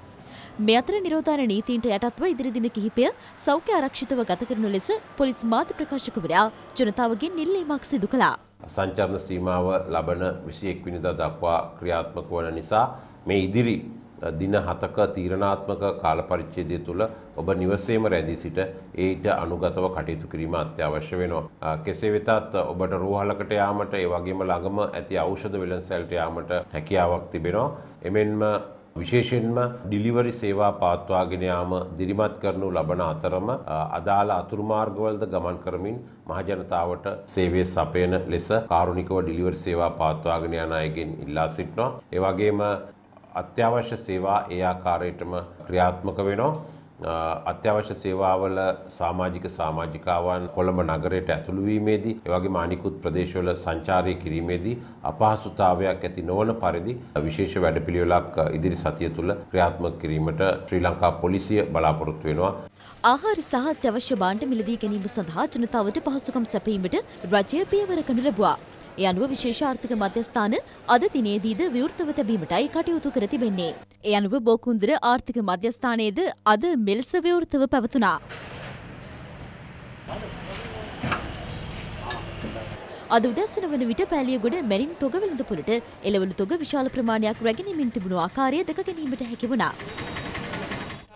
මේ අතර නිරෝධායන නීතීන්ට යටත්ව ඉදිරි දින කිහිපය සෞඛ්‍ය ආරක්ෂිතව ගත කරනු ලෙස පොලිස් මාධ්‍ය ප්‍රකාශකවරයා ජනතාවගෙන් නිල්ලීමක් සිදු කළා. සංචාරන සීමාව ලබන 21 වෙනිදා දක්වා ක්‍රියාත්මක වන නිසා මේ ඉදිරි දින හතක තීරණාත්මක කාලපරිච්ඡේදය තුළ ඔබ නිවසේම රැඳී සිට ඒට අනුගතව කටයුතු කිරීම අත්‍යවශ්‍ය වෙනවා. කෙසේ වෙතත් ඔබට රෝහලකට යාමට ඒ වගේම ළඟම ඇති ඖෂධ වෙළඳසැලට යාමට හැකියාවක් තිබෙනවා. එමෙන්ම විශේෂෙන්ම ඩිලිවරි සේවා පාත්වාගෙන යාම දිරිමත් කරනු ලබන අතරම අදාළ අතුරුමාර්ගවලද ගමන් කරමින් මහජනතාවට සේවය සපයන ලෙස කාරුණිකව ඩිලිවරි සේවා පාත්වාගෙන යන අයගෙන් ඉල්ලා සිටිනවා. ඒ වගේම අත්‍යවශ්‍ය සේවා ඒ ආකාරයටම ක්‍රියාත්මක වෙනවා අත්‍යවශ්‍ය සේවාවල සමාජික සමාජිකාවන් කොළඹ නගරයට ඇතුළුවීමේදී එවගේ මානිකුත් ප්‍රදේශවල සංචාරය කිරීමේදී අපහසුතාවයක් ඇති නොවන පරිදි විශේෂ වැඩපිළිවෙලක් ඉදිරි සතිය තුළ ක්‍රියාත්මක කිරීමට ශ්‍රී ලංකා පොලිසිය බලාපොරොත්තු වෙනවා. ආහාර සහ අත්‍යවශ්‍ය භාණ්ඩ මිලදී ගැනීම සඳහා ජනතාවට පහසුකම් සැපීමට රජය පියවර කරනු ලැබුවා. ඒ අනුව විශේෂ ආර්ථික මධ්‍යස්ථාන අද දිනේදීද විවෘතව තැබීමටයි කටයුතු කර තිබෙන්නේ. ඒ අනුව බෝකුන්දර ආර්ථික මධ්‍යස්ථානයේද අද මෙලෙස විවෘතව පැවතුනා. අද උදැසන වන විට පැලියගොඩ මැරින් තොග වෙළඳපොළට එළවලු තොග විශාල ප්‍රමාණයක් රැගෙනමින් තිබුණු ආකාරය දැක ගැනීමට හැකි වුණා.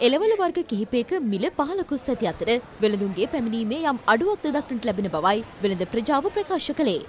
එළවල වර්ග කිහිපයක මිල පහළ කුස් ඇති අතර වෙළඳුන්ගේ පැමිණීමේ යම් අඩුවක්ද දක්නට ලැබෙන බවයි වෙළඳ ප්‍රජාව ප්‍රකාශ කළේ.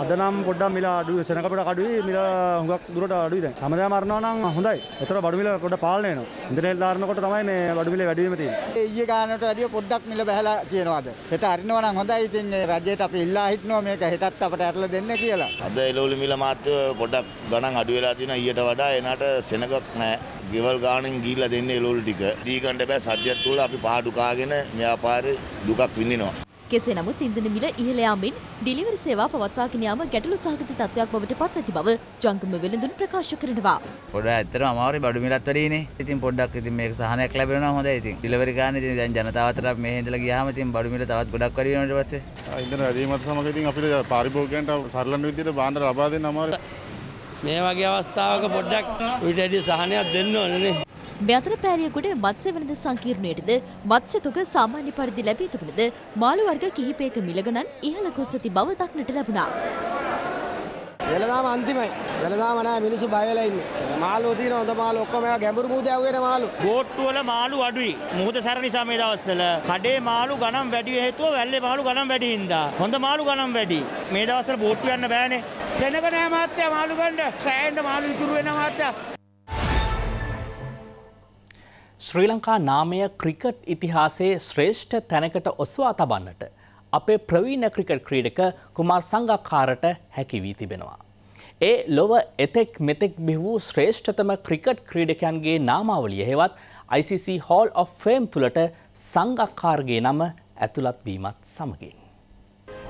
අද නම් පොඩ්ඩක් මිල අඩුයි සෙනඟ පොඩක් අඩුයි මිල හුඟක් දුරට අඩුයි දැන්. හැමදාම අරනවා නම් හොඳයි. ඒතර බඩු මිල පොඩ්ඩක් පාලනය වෙනවා. ඉන්ටර්නෙට් දානකොට තමයි මේ බඩු මිල වැඩි වීම තියෙන්නේ. ඊයේ ගානට වැඩිය පොඩ්ඩක් මිල බහැලා කියනවාද. හෙට අරිනවා නම් හොඳයි. ඉතින් රජයට අපි ඉල්ලා හිටනවා මේක හෙටත් අපට ඇරලා දෙන්න කියලා. අද එළවලු මිල මාත්‍ය පොඩ්ඩක් ගණන් අඩු වෙලා තියෙනවා ඊට වඩා. එනට සෙනඟක් නැහැ. ගෙවල් ගානෙන් ගිහිල්ලා දෙන්නේ එළවලු ටික. දීගන්න බෑ සත්‍යයත් තුල අපි පහඩු කාගෙන ව්‍යාපාරේ දුකක් විඳිනවා. කෙසේ නමුත් ඉන්ධන මිල ඉහළ යාමෙන් ඩිලිවරි සේවා පවත්වාගෙන යාම ගැටලු සහගත තත්ත්වයක් බවට පත් ඇති බව ජංගම වෙළඳුන් ප්‍රකාශ කරනවා. පොඩ්ඩක් ඇත්තටම අමාරුයි බඩු මිලත් වැඩිනේ. ඉතින් පොඩ්ඩක් ඉතින් මේක සහනයක් ලැබෙනවා හොඳයි ඉතින්. ඩිලිවරි ගන්න ඉතින් දැන් ජනතාව අතර මේ හැඳලා ගියාම ඉතින් බඩු මිල තවත් ගොඩක් වැඩි වෙනවා ඊට පස්සේ. ඉන්ධන වැඩිමත් සමග ඉතින් අපිට පාරිභෝගිකයන්ට සරලන විදිහට බාණ්ඩ ලබා දෙන්න අමාරුයි. මේ වගේ අවස්ථාවක පොඩ්ඩක් විටඩි සහනයක් දෙන්න ඕනනේ. මෙතනපෑලියගොඩ මත්ස්‍යවනද සංකීර්ණයටද මත්ස්‍යතොග සාමාන්‍ය පරිදි ලැබී තිබුණද මාළු වර්ග කිහිපයක මිලගණන් ඉහළ ගොස් ඇති බව දක්නට ලැබුණා. වෙලදාම අන්තිමයි. වෙලදාම නෑ මිනිස්සු බය වෙලා ඉන්නේ. මාළු තියෙන හොඳ මාළු ඔක්කොම ඒවා ගැඹුරු මුහුදේ අවුවෙන මාළු. බෝට්ටු වල මාළු අඩුයි. මුහුද සැර නිසා මේ දවස්වල කඩේ මාළු ගණන් වැඩි හේතුව වැල්ලේ මාළු ගණන් වැඩි හින්දා. හොඳ මාළු ගණන් වැඩි. මේ දවස්වල බෝට්ටු යන්න බෑනේ. සෙනග නෑ මාත්‍යා මාළු ගන්න. සෑහෙන්න මාළු ඉතුරු වෙන මාත්‍යා. ශ්‍රී ලංකා නාමය ක්‍රිකට් ඉතිහාසයේ ශ්‍රේෂ්ඨ තැනකට ඔස්වා තබන්නට අපේ ප්‍රවීණ ක්‍රිකට් ක්‍රීඩක කුමාර් සංගක්කාරට හැකි වී තිබෙනවා. ඒ ලොව එතෙක් මෙතෙක් බිහූ ශ්‍රේෂ්ඨතම ක්‍රිකට් ක්‍රීඩකයන්ගේ නාමාවලිය හෙවත් ICC Hall of Fame තුළට සංගක්කාරගේ නම ඇතුළත් වීමත් සමගින්.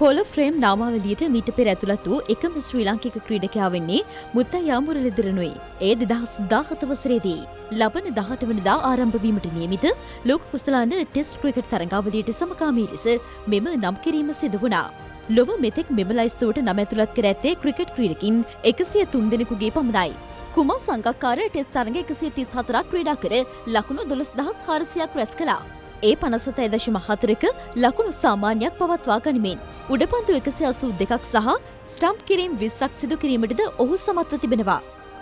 හොල ෆ්‍රේම් නාමාවලියට මීට පෙර ඇතුළත් වූ එකම ශ්‍රී ලාංකික ක්‍රීඩකයා වෙන්නේ මුත්තා යාමුරලිදිරණුයි. ඒ දෙදහස් දාහත වසරේදී. ලබන දහට වනදා ආරම්භවීමට නියමිත ලෝක කුස්තලාන ටෙස්ට් ක්‍රිකට් තරඟාවලියට සමකාමී ලෙස මෙම නම් කිරීම සිදු වුණා. ලොව මෙතෙක් මෙම ලයිස්තුවට නම ඇතුළත් කර ඇත්තේ ක්‍රිකට් ක්‍රීඩකින් එකසිය තුන් දෙනෙකුගේ පමණයි. කුමා සංගක්කාර ටෙස් තරඟ එකසිය තිස් හතරක් ක්‍රීඩා කර ලකුණු දොළස් දහස් හාරසියක් රැස් කලා. ඒ පනසත ඇදශම හතරක ලකුණු සාමාන්‍යයක් පවත්වා ගනිමින්. උඩපන්තු එකසි අසූ දෙකක් සහ ස්ටම්ප් කිරීම් විස්සක් සිදු කිරීමටද ඔහු සමත්ව තිබෙනවා.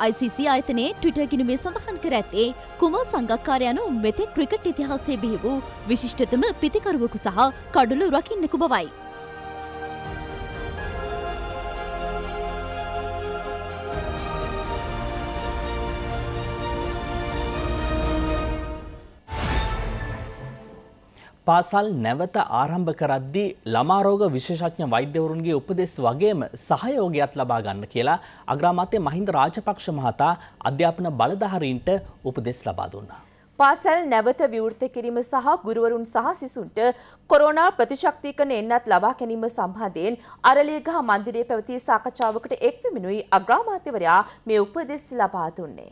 ICC අයතනයේ ට්විටර් ගිනුමේ සඳහන් කර ඇත්තේ කුමා සංගක්කාරයනු මෙතෙක් ක්‍රිකට් ඉතිහාසයේ බිහි වූ විශිෂ්ටතම පිතිකරුවෙකු සහ කඩුළු රකින්නෙකු බවයි. පාසල් නැවත ආරම්භ කරද්දී ළමා රෝග විශේෂඥ වෛද්‍යවරුන්ගේ උපදෙස් වගේම සහයෝගයක් ලබා ගන්න කියලා අග්‍රාමාත්‍ය මහින්ද රාජපක්ෂ මහතා අධ්‍යාපන බලධාරීන්ට උපදෙස් ලබා දුන්නා. පාසල් නැවත විවෘත කිරීම සහ ගුරුවරුන් සහ සිසුන්ට කොරෝනා ප්‍රතිශක්තිකරණ එන්නත් ලබා ගැනීම සම්බන්ධයෙන් අරලියගහ මන්දිරයේ පැවති සාකච්ඡාවකට එක් වෙමිනුයි අග්‍රාමාත්‍යවරයා මේ උපදෙස් ලබා දුන්නේ.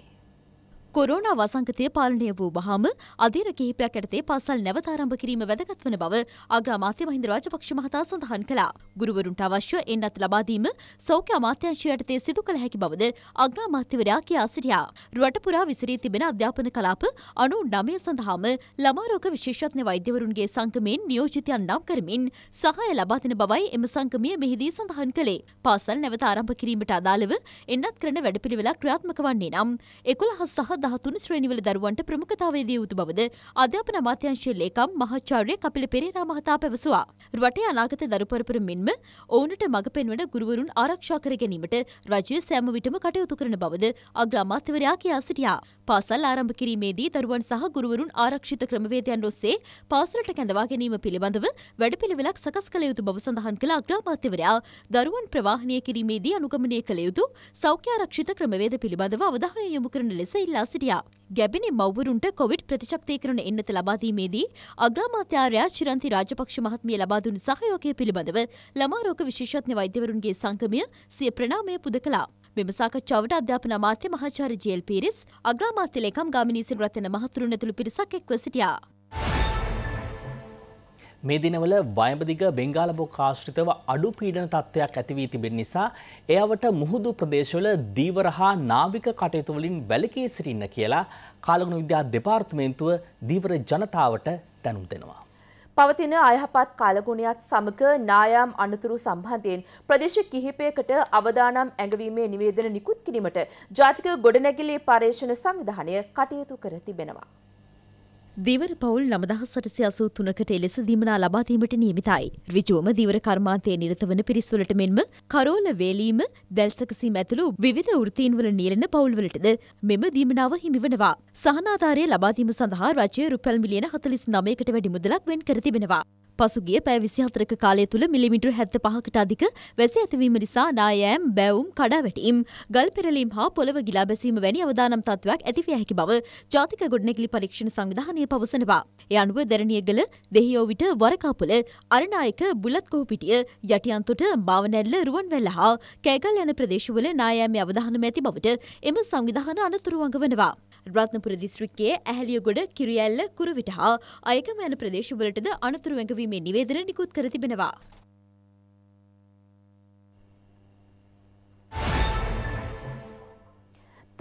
කොරෝනා වසංගතය පාලනය වූ වහාම අධීර කිහිපයක් යටතේ පාසල් නැවත ආරම්භ කිරීම වැදගත් වන බව අග්‍රාමාත්‍ය මහින්ද රාජපක්ෂ මහතා සඳහන් කළා. ගුරුවරුන්ට අවශ්‍ය එන්නත් ලබා දීම සෞඛ්‍ය අමාත්‍යාංශය යටතේ සිදු කළ හැකි බවද අග්‍රාමාත්‍යවරයා කියා සිටියා. රට පුරා විසිරී තිබෙන අධ්‍යාපන කලාප 99 සඳහාම ළමා රෝග විශේෂඥ වෛද්‍යවරුන්ගේ සංගමයෙන් නියෝජිතයන් නම් කරමින් සහාය ලබා දෙන බවයි එම සංගමය මෙහිදී සඳහන් කළේ. පාසල් නැවත ආරම්භ කිරීමට අදාළව එන්නත් කරන වැඩපිළිවෙලක් ක්‍රියාත්මක වන්නේ නම් 11 සහ දහතුන් ශ්‍රේණිවල දරුවන්ට ප්‍රමුඛතාවය දිය යුතු බවද අධ්‍යාපන අමාත්‍යංශයේ ලේකම් මහාචාර්ය කපිල පෙරේරා මහතා පැවසුවා. රටේ අනාගත දරු පරපුර මෙන්ම ඔවුන්ට මඟ පෙන්වන ගුරුවරුන් ආරක්ෂා කර ගැනීමට රජය සෑම විටම කටයුතු කරන බවද අග්‍ර අමාත්‍යවරයා කියා සිටියා. පාසල් ආරම්භ කිරීමේදී දරුවන් සහ ගුරුවරුන් ආරක්ෂිත ක්‍රමවේදයන් ඔස්සේ පාසලට කැඳවා ගැනීම පිළිබඳව වැඩපිළිවෙලක් සකස් කළ යුතු බව සඳහන් කළ අග්‍ර අමාත්‍යවරයා දරුවන් ප්‍රවාහනය කිරීමේදී අනුගමනය කළ යුතු සෞඛ්‍යාරක්ෂිත ක්‍රමවේද පිළිබඳව අවධානය යොමු කරන ලෙස ඉල්ලා සිටියා. ගැබිනි මව්වරුන්ට කොවිඩ් ප්‍රතිශක්තිකරණ එන්නත ලබාදීමේදී අග්‍රාමාත්‍යරයා චිරන්ති රාජපක්ෂ මහත්මිය ලබාදුන් සහයෝගය පිළිබඳව ළමාරෝග විශේෂඥ වෛද්‍යවරුන්ගේ සංගමය සිය ප්‍රණාමය පුද කළා. මෙම සාකච්ඡාවට අධ්‍යාපන අමාත්‍ය මහාචාර්ය ජීඑල් පීරිස් අග්‍රාමාත්‍ය ලේකම් ගාමිණී සිරිරත්න මහතුරුන් ඇතුළු පිරිසක් එක්ව සිටියා. මේ දිනවල වයඹදිග බෙංගාලබොක් ආශ්‍රිතව අඩු පීඩන තත්ත්වයක් ඇතිවී තිබෙන නිසා එයවට මුහුදු ප්‍රදේශවල දීවර හා නාවික කටයුතු වලින් වැළකී සිටින්න කියලා කාලගුණ විද්‍යා දෙපාර්තමේන්තුව දීවර ජනතාවට දැනුම් දෙනවා. පවතින අයහපත් කාලගුණයක් සමග නායාම් අනතුරු සම්බන්ධයෙන් ප්‍රදේශ කිහිපයකට අවදානම් ඇඟවීමේ නිවේදන නිකුත් කිරීමට ජාතික ගොඩනැගිලි පර්යේෂණ සංවිධානය කටයුතු කර තිබෙනවා. දිවර පවුල් නමදහසටසි අසූ තුනකට එලෙස දීමනා ලබාදීමට නියමිතයි. රිජුවම දිවර කර්මාන්තය නිරතවන පිරිස්වලට මෙන්ම කරෝල වේලීම දැල්සකසීම ඇතුළු විධ ෘතීන්වල නියලෙන පවුල්වලටද මෙම දීමනාව හිමිවනවා. සහනාධාරය ලබාදීම සඳහා රජය රුපැල් මිලියන හතලිස් නමයකට වැඩි මුදලක් වෙන් කරතිබෙනවා. පසුගිය පැය 24ක කාලය තුල මිලිමීටර් 75කට අධික වැසි ඇතිවීම නිසා නායෑම්, බැවුම්, කඩාවැටීම්, ගල් පෙරලීම් හා පොළව ගිලා බැසීම වැනි අවදානම් තත්ත්වයක් ඇතිවිය හැකි බව ජාතික ගොඩනැගිලි පරීක්ෂණ සංවිධානය පවසනවා. ඒ අනුව දැරණියගල, දෙහියෝවිට, වරකාපොල, අරණායක, බුලත්කොහුපිටිය, යටියන්තොට, මාවනැල්ල, රුවන්වැල්ල හා කෑගල් යන ප්‍රදේශවල නායෑමේ අවදානම ඇති බවට එම සංවිධාන අනතුරු වගවනවා. රත්නපුර දිස්ත්‍රික්කයේ ඇහැලියගොඩ, කිරියැල්ල, කුරුවිට හා අයකම යන ප්‍රදේශවලටද අනතුරු වැඟවීම මේ නිවේදන නිකුත් කර තිබෙනවා.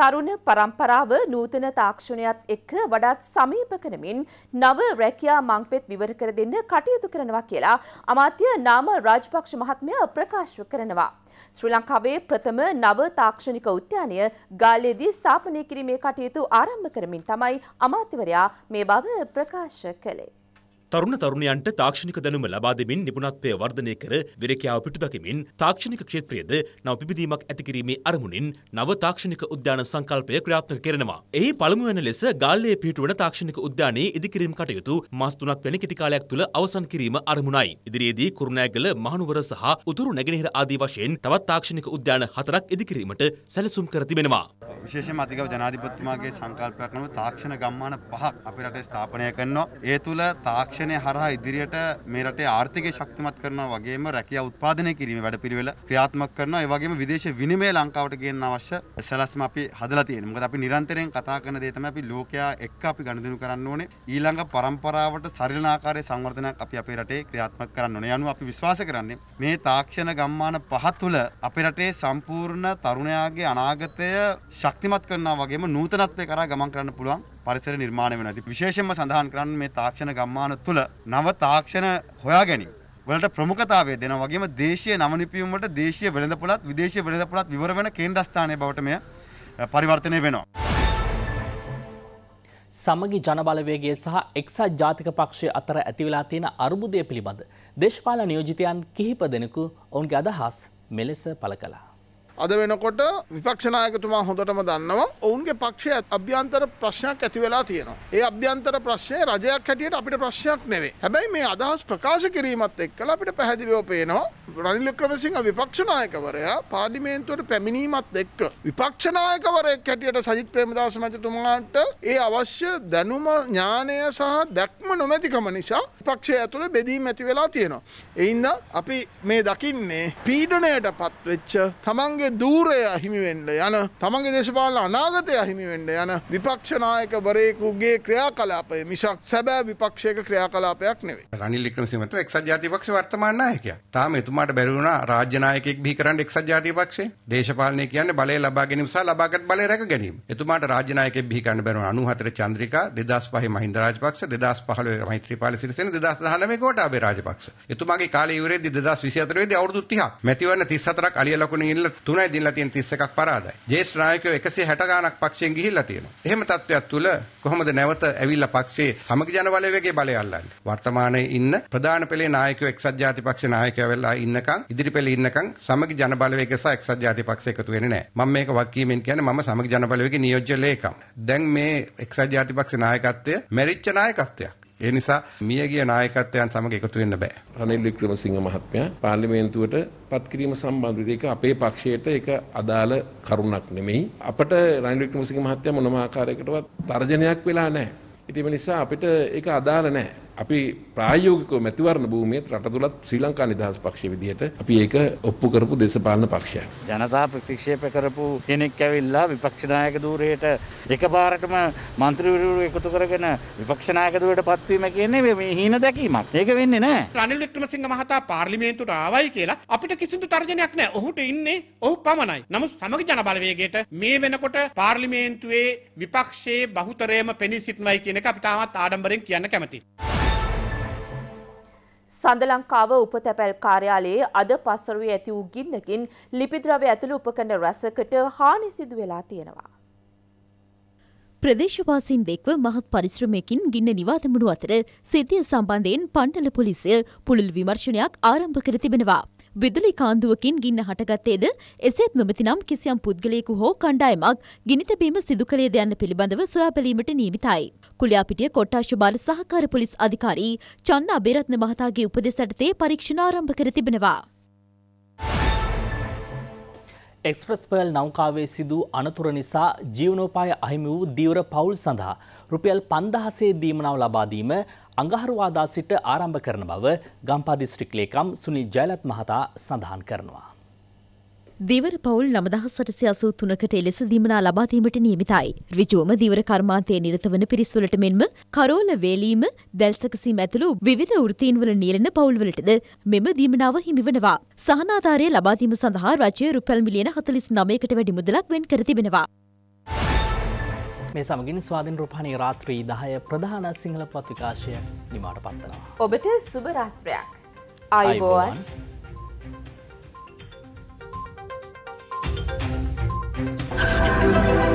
තරුණ පරම්පරාව නූතන තාක්ෂණයත් එක්ක වඩාත් සමීප කරමින් නව රැකියා මංපෙත් විවර කර දෙන්න කටයුතු කරනවා කියලා අමාත්‍ය නාම රාජපක්ෂ මහත්මයා ප්‍රකාශ කරනවා. ශ්‍රී ලංකාවේ ප්‍රථම නව තාක්ෂණික උද්‍යානය ගාලේදී ස්ථාපනය කිරීමේ කටයුතු ආරම්භ කරමින් තමයි අමාත්‍යවරයා මේ බව ප්‍රකාශ කළේ. තරුණ තරුණියන්ට තාක්ෂණික දැනුම ලබා දෙමින් නිපුණත්වය වර්ධනය කර විරේකියාව පිටුදකිමින් තාක්ෂණික ක්ෂේත්‍රයේද නව පිබිදීමක් ඇති කිරීමේ අරමුණින් නව තාක්ෂණික උද්‍යාන සංකල්පය ක්‍රියාත්මක කරනවා. එහි පළමු වෙන ලෙස ගාල්ලේ පිහිටුවන තාක්ෂණික උද්‍යානයේ ඉදිකිරීම් කටයුතු මාස 3ක් වැනි කෙටි කාලයක් තුළ අවසන් කිරීම අරමුණයි. ඉදිරියේදී කුරුණෑගල මහනුවර සහ උතුරු නැගෙනහිර ආදී වශයෙන් තවත් තාක්ෂණික උද්‍යාන හතරක් ඉදිකිරීමට සැලසුම් කර තිබෙනවා. විශේෂයෙන්ම අධිකව ජනාධිපතිතුමාගේ සංකල්පයක් අනුව තාක්ෂණ ගම්මාන පහක් අපේ රටේ ස්ථාපනය කරනවා. ඒ තුළ තාක්ෂණ තාක්ෂණය හරහා ඉදිරියට මේ රටේ ආර්ථිකය ශක්තිමත් කරනවා වගේම රැකියාව උත්පාදනය කිරීමේ වැඩපිළිවෙල ක්‍රියාත්මක කරනවා. ඒ වගේම විදේශ විනිමය ලංකාවට ගේන්න අවශ්‍ය සැලැස්ම අපි හදලා තියෙනවා. මොකද අපි නිරන්තරයෙන් කතා කරන දේ තමයි අපි ලෝකයා එක්ක අපි ගනුදෙනු කරන්න ඕනේ. ඊළඟ පරම්පරාවට සරිලන ආකාරයේ සංවර්ධනයක් අපි අපේ රටේ ක්‍රියාත්මක කරන්න ඕනේ. යනු අපි විශ්වාස කරන්නේ මේ තාක්ෂණ ගම්මාන පහ තුළ අපේ රටේ සම්පූර්ණ තරුණයාගේ අනාගතය ශක්තිමත් කරනවා වගේම නූතනත්වය කරා ගමන් කරන්න පුළුවන් පරිසර නිර්මාණය වෙනවා. ඉතින් විශේෂයෙන්ම සඳහන් කරන්න මේ තාක්ෂණ ගම්මාන තුළ නව තාක්ෂණ හොයා ගැනීම වලට ප්‍රමුඛතාවය දෙනවා වගේම දේශීය නවනිපියුම් වලට දේශීය වෙළඳපොළත් විදේශීය වෙළඳපොළත් විවර වෙන කේන්ද්‍රස්ථානය බවට මෙය පරිවර්තනය වෙනවා. සමගි ජනබලවේගේ සහ එක්සත් ජාතික පක්ෂය අතර ඇතිවෙලා තියෙන අර්බුදය පිළිබඳ දේශපාල නියෝජිතයන් කිහිප දෙනෙකු ඔවුන්ගේ අදහස් මෙලෙස පළ කලා. අද වෙනකොට විපක්ෂනායකතුමා හොඳටම දන්නවා ඔවුන්ගේ පක්ෂය අභ්‍යන්තර ප්‍රශ්නයක් ඇති වෙලා තියෙනවා. ඒ අභ්‍යන්තර ප්‍රශ්නය රජයක් හැටියට අපිට ප්‍රශ්නයක් නෙවේ. හැබැයි මේ අදහස් ප්‍රකාශ කිරීමත් එක්කලා අපිට පැහැදිලිව පේනවා රනිල් වික්‍රමසිංහ විපක්ෂනායකවරයා පාර්ලිමේන්තුවට පැමිණීමත් එක්ක විපක්ෂනායකවරයෙක් හැටියට සජිත් ප්‍රේමදාස මැතිතුමාට ඒ අවශ්‍ය දැනුම ඥානය සහ දැක්ම නොමැතිකම නිසා විපක්ෂය ඇතුළේ බෙදීම ඇති වෙලා තියෙනවා. එයින්ද අපි මේ දකින්නේ පීඩණයට පත්වෙච්ච තමන්ගේ දූරය අහිමි වෙන්න යන තමන්ගේ දේශපාලන අනාගතය අහිමි වෙන්න යන විපක්ෂනායකවරයෙකුගේ ක්‍රියාකලාපය මිසක් සැබෑ විපක්ෂයක ක්‍රියාකලාපයක් නෙවෙයි. රනිල් වික්‍රමසිංහතු එක්සත් ජාතික පක්ෂ වර්තමාන නායකයා. තාම එතුමාට බැරි වුණා රාජ්‍ය නායකයෙක් බිහි කරන්න එක්සත් ජාතික පක්ෂේ. දේශපාලනය කියන්නේ බලය ලබා ගැනීම සහ ලබාගත් බලය රැක ගැනීම. එතුමාට රාජ්‍ය නායකයෙක් බිහි කරන්න බැරි වුණා 94 චන්ද්‍රිකා 2005 මහින්ද රාජපක්ෂ 2015 මෛත්‍රීපාල සිරිසේන 2019 ගෝඨාභය රාජපක්ෂ. එතුමාගේ කාලය ඉවරෙද්දී 2024 වෙද්දී අවුරුදු 30ක්. මැතිවරණ 34ක් අලිය ලකුණින් ඉල්ල තුනයි දිනලා තියෙන 31ක් පරාදයි. ජේෂ්ඨ නායකයෝ 160 ගණක් පක්ෂයෙන් ගිහිල්ලා තියෙනවා. එහෙම තත්ත්වයක් තුල කොහොමද නැවත ඇවිල්ලා පක්ෂයේ සමගි ජන බලවේගයේ බලය අල්ලන්නේ? වර්තමානයේ ඉන්න ප්‍රධාන පෙළේ නායකයෝ එක්සත් ජාතික පක්ෂේ නායකයෝ වෙලා ඉන්නකම් ඉදිරි පෙළේ ඉන්නකම් සමගි ජන බලවේගය සහ එක්සත් ජාතික පක්ෂය එකතු වෙන්නේ නැහැ. මම මේක වක්කීමෙන් කියන්නේ මම සමගි ජන බලවේගයේ නියෝජ්‍ය ලේකම්. දැන් මේ එක්සත් ජාතික පක්ෂේ නායකත්වය මෙරිච්ච නායකත්වයක්. ඒ නිසා මියගිය නායකත්වයන් සමග එකතු වෙන්න බෑ. රනිල් වික්‍රමසිංහ මහත්මයා පාර්ලිමේන්තුවට පත් කිරීම සම්බන්ධව ඒක අපේ පක්ෂයට ඒක අදාළ කරුණක් නෙමෙයි. අපට රනිල් වික්‍රමසිංහ මහත්මයා මොනම ආකාරයකටවත් තර්ජනයක් වෙලා නැහැ. ඉතින් නිසා අපිට ඒක අදාළ නැහැ. අපි ප්‍රායෝගිකව මැතිවරණ භූමියේ රට තුලත් ශ්‍රී ලංකා නිදහස් පක්ෂය විදිහට අපි ඒක ඔප්පු කරපු දේශපාලන පක්ෂයක්. ජනතා ප්‍රතික්ෂේප කරපු කෙනෙක් ඇවිල්ලා විපක්ෂ නායක ධූරයට එකපාරටම മന്ത്രിවරු එකතු කරගෙන විපක්ෂ නායක ධූරයට පත්වීම කියන්නේ මේ හීන දැකීමක්. ඒක වෙන්නේ නැහැ. රනිල් වික්‍රමසිංහ මහතා පාර්ලිමේන්තුවට ආවයි කියලා අපිට කිසිදු තර්ජනයක් නැහැ. ඔහුට ඉන්නේ ඔහු පමණයි. නමුත් සමග ජන බලවේගයට මේ වෙනකොට පාර්ලිමේන්තුවේ විපක්ෂයේ බහුතරයම පෙනී සිටිනයි කියන එක අපිට ආවත් ආඩම්බරෙන් කියන්න කැමතියි. සඳලංකාව උපතැපැල් කාර්යාලයේ අද පසරුවේ ඇති වූ ගින්නකින් ලිපිද්‍රව්‍ය ඇතුළු උපකරණ රැසකට හානි සිදු වෙලා තියෙනවා. ප්‍රදේශවාසීන් දෙක්ව මහත් පරිශ්‍රමයකින් ගින්න නිවාතමුණු අතර සිතිය සම්බන්ධයෙන් පණ්ඩල පොලිසිය පුළුල් විමර්ශනයක් ආරම්භ කර තිබෙනවා. විදුලි කාන්දුවකින් ගින්න හටගත්තේද එසේත් නොමැතිනම් කිසියම් පුද්ගලයෙකු හෝ කණ්ඩායමක් ගිනිතැබීම සිදු කළේද යන්න පිළිබඳව සොයා බැලීමට නියමිතයි. කුලියාපිටිය කොට්ටාශ බාල සහකාර පොලිස් අධිකාරී චන්න අබේරත්න මහතාගේ උපදෙස් යටතේ පරීක්ෂණ ආරම්භ කර තිබෙනවා. එක්ස්ප්‍රස් පර්ල් නෞකාවේ සිදු අනතුර නිසා ජීවනෝපාය අහිමි වූ දීවර පවුල් සඳහා රුපියල් 5000ේ දීමනාව ලබා දීම අඟහරුවාදා සිට ආරම්භ කරන බව ගම්පා දිස්ත්‍රික් ලේකම් සුනිල් ජයලත් මහතා සඳහන් කරනවා. දිවර පවුල් නමදහසටසි අසූ තුනකට එලෙස දිමනා ලබාදීමට නියමිතයි. ඍජුවම දිවර කර්මාන්තය නිරත වන පිරිස්වලට මෙන්ම කරෝල වේලීම දැල්සකසීම ඇතුළු විවිධ වෘත්තීන්වල නියලන පවුල්වලටද මෙම දීමනාව හිමිවනවා. සහනාධාරය ලබාදීම සඳහා රජය රුපැල් මිලියන හතලිස් නමයකට වැඩි මුදලක් වෙන් කර තිබෙනවා. මේ සමගින් ස්වාධීන් රූපණී රාත්‍රී දහය ප්‍රධාන සිංහල පත්විකාශය නිමාට පත්වනවා. ඔබට සුබ රාත්‍රයක්. ආයුබෝවන්. творческим.